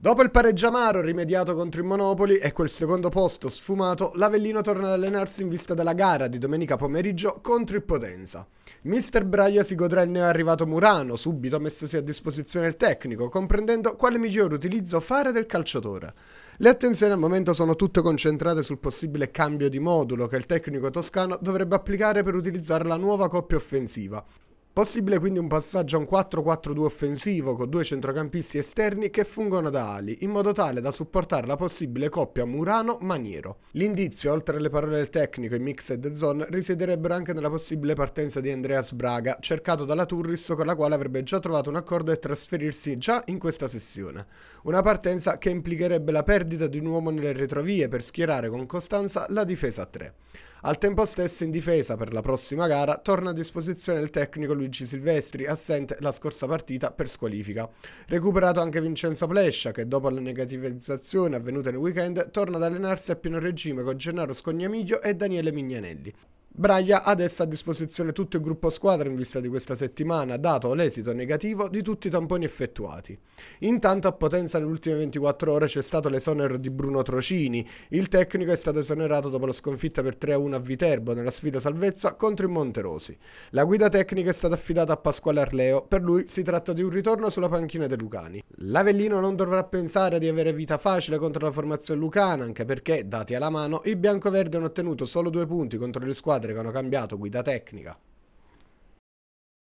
Dopo il pareggio amaro rimediato contro il Monopoli e quel secondo posto sfumato, l'Avellino torna ad allenarsi in vista della gara di domenica pomeriggio contro il Potenza. Mister Braia si godrà il neo arrivato Murano, subito messosi a disposizione il tecnico, comprendendo quale miglior utilizzo fare del calciatore. Le attenzioni al momento sono tutte concentrate sul possibile cambio di modulo che il tecnico toscano dovrebbe applicare per utilizzare la nuova coppia offensiva. Possibile quindi un passaggio a un 4-4-2 offensivo con due centrocampisti esterni che fungono da ali, in modo tale da supportare la possibile coppia Murano-Maniero. L'indizio, oltre alle parole del tecnico in Mixed Zone, risiederebbero anche nella possibile partenza di Andreas Braga, cercato dalla Turris con la quale avrebbe già trovato un accordo e trasferirsi già in questa sessione. Una partenza che implicherebbe la perdita di un uomo nelle retrovie per schierare con costanza la difesa a 3. Al tempo stesso in difesa per la prossima gara torna a disposizione il tecnico Luigi Silvestri, assente la scorsa partita per squalifica. Recuperato anche Vincenzo Plescia che dopo la negativizzazione avvenuta nel weekend torna ad allenarsi a pieno regime con Gennaro Scognamiglio e Daniele Mignanelli. Braglia adesso a disposizione tutto il gruppo squadra in vista di questa settimana, dato l'esito negativo di tutti i tamponi effettuati. Intanto a Potenza nelle ultime 24 ore c'è stato l'esonero di Bruno Trocini. Il tecnico è stato esonerato dopo la sconfitta per 3-1 a Viterbo nella sfida salvezza contro i Monterosi. La guida tecnica è stata affidata a Pasquale Arleo, per lui si tratta di un ritorno sulla panchina dei Lucani. L'Avellino non dovrà pensare di avere vita facile contro la formazione lucana, anche perché, dati alla mano, i biancoverdi hanno ottenuto solo due punti contro le squadre padre che hanno cambiato guida tecnica